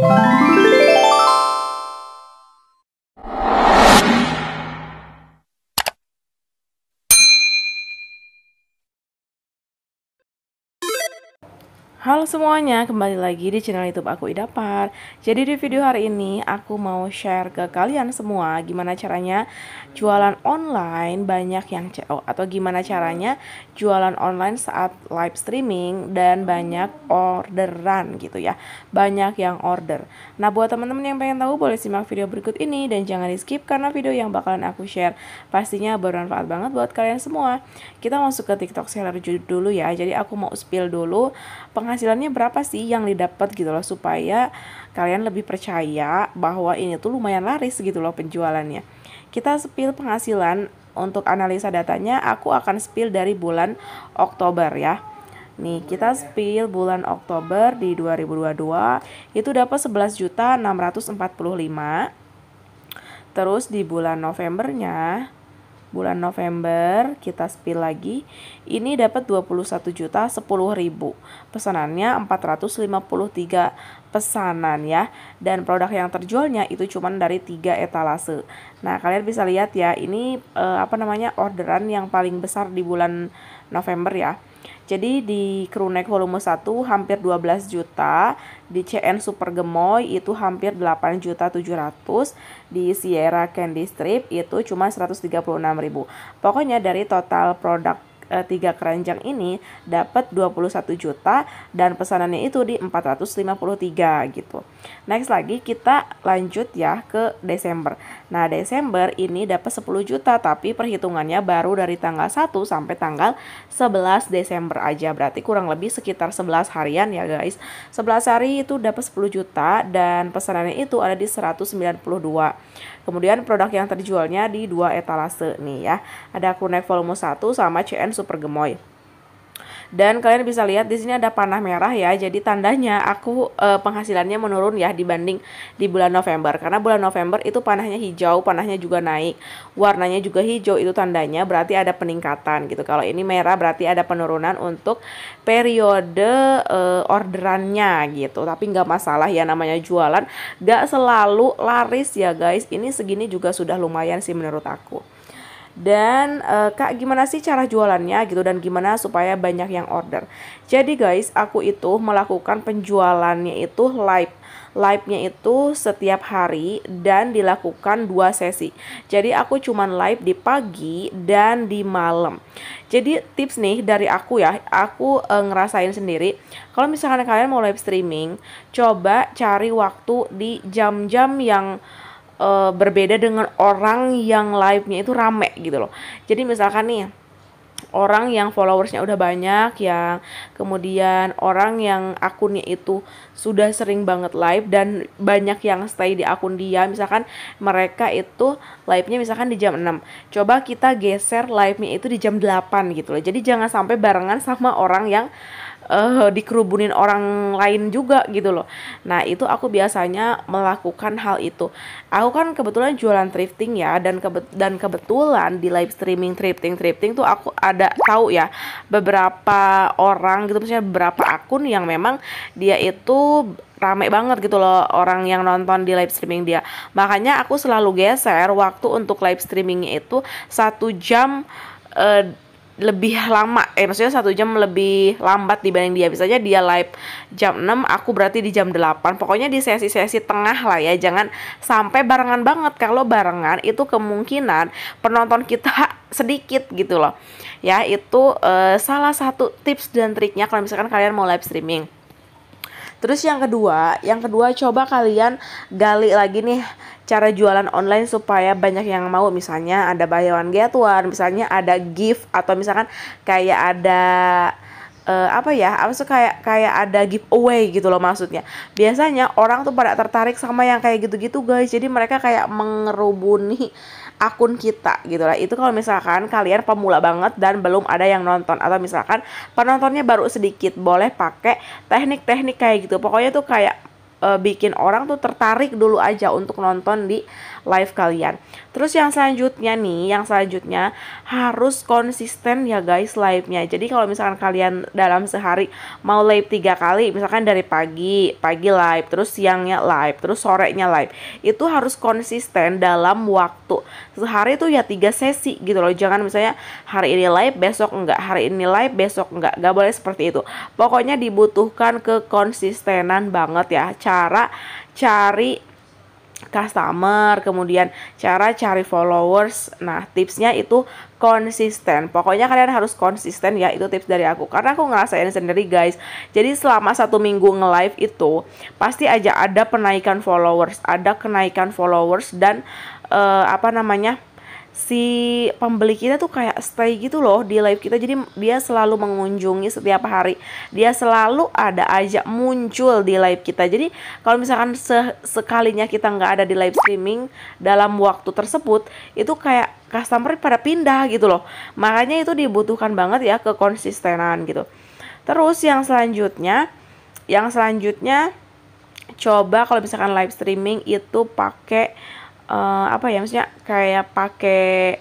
Bye. Halo semuanya, kembali lagi di channel YouTube aku Idapar. Jadi di video hari ini aku mau share ke kalian semua gimana caranya jualan online banyak yang CO oh, atau gimana caranya jualan online saat live streaming dan banyak orderan gitu ya. Banyak yang order. Nah, buat teman-teman yang pengen tahu boleh simak video berikut ini dan jangan di-skip karena video yang bakalan aku share pastinya bermanfaat banget buat kalian semua. Kita masuk ke TikTok seller dulu ya. Jadi aku mau spill dulu pengalaman penghasilannya berapa sih yang didapat gitu loh supaya kalian lebih percaya bahwa ini tuh lumayan laris gitu loh penjualannya. Kita spill penghasilan untuk analisa datanya aku akan spill dari bulan Oktober ya. Nih, kita ya. spill bulan Oktober di 2022 itu dapat juta 645. Terus di bulan Novembernya bulan November kita spill lagi ini dapat 21 juta 10 ribu pesanannya 453 pesanan ya dan produk yang terjualnya itu cuman dari tiga etalase nah kalian bisa lihat ya ini eh, apa namanya orderan yang paling besar di bulan November ya jadi di Crewneck volume 1 hampir 12 juta, di CN Super Gemoy itu hampir 8 juta 700, di Sierra Candy Strip itu cuma 136 ribu. Pokoknya dari total produk Eh, tiga keranjang ini dapat 21 juta dan pesanannya itu di 453 gitu. Next lagi kita lanjut ya ke Desember. Nah, Desember ini dapat 10 juta tapi perhitungannya baru dari tanggal 1 sampai tanggal 11 Desember aja. Berarti kurang lebih sekitar 11 harian ya, guys. 11 hari itu dapat 10 juta dan pesanannya itu ada di 192. Kemudian produk yang terjualnya di dua etalase nih ya. Ada Krunek volume 1 sama CN super gemoy. Dan kalian bisa lihat di sini ada panah merah ya. Jadi tandanya aku e, penghasilannya menurun ya dibanding di bulan November. Karena bulan November itu panahnya hijau, panahnya juga naik. Warnanya juga hijau itu tandanya berarti ada peningkatan gitu. Kalau ini merah berarti ada penurunan untuk periode e, orderannya gitu. Tapi nggak masalah ya namanya jualan. Nggak selalu laris ya guys. Ini segini juga sudah lumayan sih menurut aku dan uh, kak gimana sih cara jualannya gitu dan gimana supaya banyak yang order jadi guys aku itu melakukan penjualannya itu live live-nya itu setiap hari dan dilakukan dua sesi. Jadi aku cuman live di pagi dan di malam. Jadi tips nih dari aku ya, aku e, ngerasain sendiri. Kalau misalkan kalian mau live streaming, coba cari waktu di jam-jam yang uh, berbeda dengan orang yang live-nya itu rame gitu loh. Jadi misalkan nih orang yang followersnya udah banyak yang kemudian orang yang akunnya itu sudah sering banget live dan banyak yang stay di akun dia misalkan mereka itu live-nya misalkan di jam 6 coba kita geser live-nya itu di jam 8 gitu loh jadi jangan sampai barengan sama orang yang uh, dikerubunin orang lain juga gitu loh nah itu aku biasanya melakukan hal itu aku kan kebetulan jualan thrifting ya dan kebet dan kebetulan di live streaming thrifting thrifting tuh aku ada tahu ya beberapa orang gitu maksudnya beberapa akun yang memang dia itu rame banget gitu loh orang yang nonton di live streaming dia makanya aku selalu geser waktu untuk live streamingnya itu satu jam uh, lebih lama eh maksudnya satu jam lebih lambat dibanding dia biasanya dia live jam 6 aku berarti di jam 8 pokoknya di sesi-sesi tengah lah ya jangan sampai barengan banget kalau barengan itu kemungkinan penonton kita sedikit gitu loh ya itu uh, salah satu tips dan triknya kalau misalkan kalian mau live streaming Terus yang kedua, yang kedua coba kalian gali lagi nih cara jualan online supaya banyak yang mau misalnya ada buy one get one, misalnya ada gift atau misalkan kayak ada uh, apa ya apa sih kayak kayak ada giveaway gitu loh maksudnya biasanya orang tuh pada tertarik sama yang kayak gitu-gitu guys jadi mereka kayak mengerubuni akun kita gitu lah. Itu kalau misalkan kalian pemula banget dan belum ada yang nonton atau misalkan penontonnya baru sedikit, boleh pakai teknik-teknik kayak gitu. Pokoknya tuh kayak uh, bikin orang tuh tertarik dulu aja untuk nonton di live kalian. Terus yang selanjutnya nih, yang selanjutnya harus konsisten ya guys live-nya. Jadi kalau misalkan kalian dalam sehari mau live tiga kali, misalkan dari pagi, pagi live, terus siangnya live, terus sorenya live, itu harus konsisten dalam waktu sehari itu ya tiga sesi gitu loh. Jangan misalnya hari ini live, besok enggak, hari ini live, besok enggak, gak boleh seperti itu. Pokoknya dibutuhkan kekonsistenan banget ya cara cari customer, kemudian cara cari followers. Nah, tipsnya itu konsisten. Pokoknya kalian harus konsisten ya, itu tips dari aku. Karena aku ngerasain sendiri guys. Jadi selama satu minggu nge-live itu, pasti aja ada penaikan followers, ada kenaikan followers dan uh, apa namanya, si pembeli kita tuh kayak stay gitu loh di live kita jadi dia selalu mengunjungi setiap hari dia selalu ada aja muncul di live kita jadi kalau misalkan se sekalinya kita nggak ada di live streaming dalam waktu tersebut itu kayak customer pada pindah gitu loh makanya itu dibutuhkan banget ya kekonsistenan gitu terus yang selanjutnya yang selanjutnya coba kalau misalkan live streaming itu pakai uh, apa ya maksudnya kayak pakai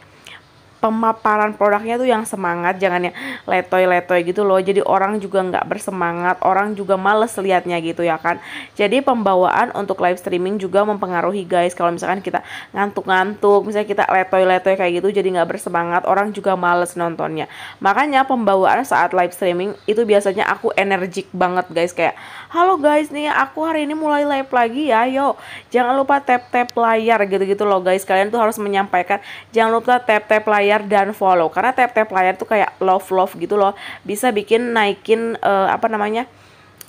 pemaparan produknya tuh yang semangat jangan yang letoy-letoy gitu loh jadi orang juga nggak bersemangat orang juga males liatnya gitu ya kan jadi pembawaan untuk live streaming juga mempengaruhi guys kalau misalkan kita ngantuk-ngantuk misalnya kita letoy-letoy kayak gitu jadi nggak bersemangat orang juga males nontonnya makanya pembawaan saat live streaming itu biasanya aku energik banget guys kayak halo guys nih aku hari ini mulai live lagi ya yo jangan lupa tap-tap layar gitu-gitu loh guys kalian tuh harus menyampaikan jangan lupa tap-tap layar layar dan follow karena tap-tap layar tuh kayak love love gitu loh bisa bikin naikin uh, apa namanya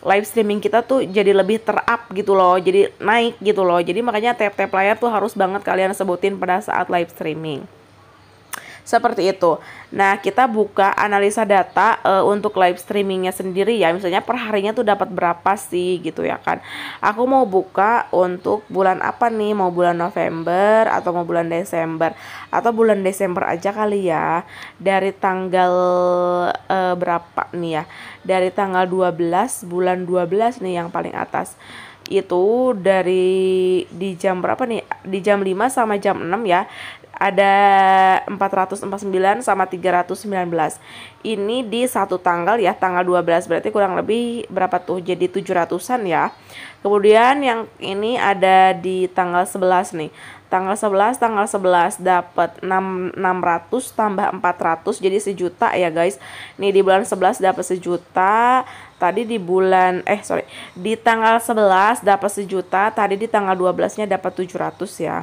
live streaming kita tuh jadi lebih terap gitu loh jadi naik gitu loh jadi makanya tap-tap layar tuh harus banget kalian sebutin pada saat live streaming seperti itu. Nah, kita buka analisa data uh, untuk live streamingnya sendiri ya. Misalnya perharinya tuh dapat berapa sih gitu ya kan. Aku mau buka untuk bulan apa nih? Mau bulan November atau mau bulan Desember? Atau bulan Desember aja kali ya. Dari tanggal uh, berapa nih ya? Dari tanggal 12 bulan 12 nih yang paling atas itu dari di jam berapa nih di jam 5 sama jam 6 ya ada 449 sama 319 ini di satu tanggal ya tanggal 12 berarti kurang lebih berapa tuh jadi 700an ya kemudian yang ini ada di tanggal 11 nih tanggal 11 tanggal 11 dapat 6 600 tambah 400 jadi sejuta ya guys. Nih di bulan 11 dapat sejuta, tadi di bulan eh sorry, di tanggal 11 dapat sejuta, tadi di tanggal 12-nya dapat 700 ya.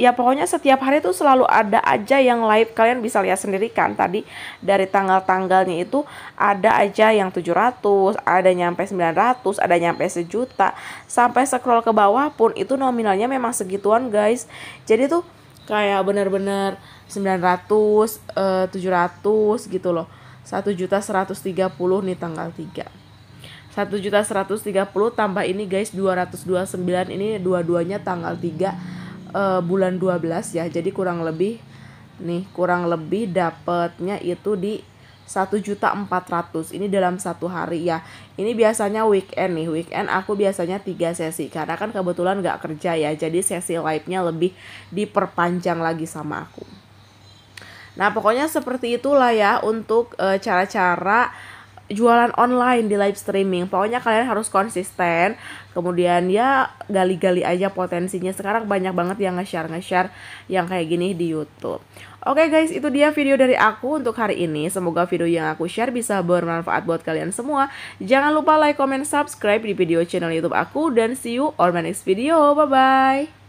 ya pokoknya setiap hari tuh selalu ada aja yang live kalian bisa lihat sendiri kan tadi dari tanggal-tanggalnya itu ada aja yang 700 ada nyampe 900 ada nyampe sejuta sampai scroll ke bawah pun itu nominalnya memang segituan guys jadi tuh kayak bener-bener 900 eh, 700 gitu loh 1 juta 130 nih tanggal 3 1 juta 130 tambah ini guys 229 ini dua-duanya tanggal 3 uh, bulan 12 ya. Jadi kurang lebih nih kurang lebih dapatnya itu di satu juta empat ratus ini dalam satu hari ya ini biasanya weekend nih weekend aku biasanya tiga sesi karena kan kebetulan nggak kerja ya jadi sesi live nya lebih diperpanjang lagi sama aku nah pokoknya seperti itulah ya untuk eh, cara-cara uh, cara -cara jualan online di live streaming. Pokoknya kalian harus konsisten. Kemudian ya gali-gali aja potensinya. Sekarang banyak banget yang nge-share nge-share yang kayak gini di YouTube. Oke okay guys, itu dia video dari aku untuk hari ini. Semoga video yang aku share bisa bermanfaat buat kalian semua. Jangan lupa like, comment, subscribe di video channel YouTube aku dan see you on my next video. Bye bye.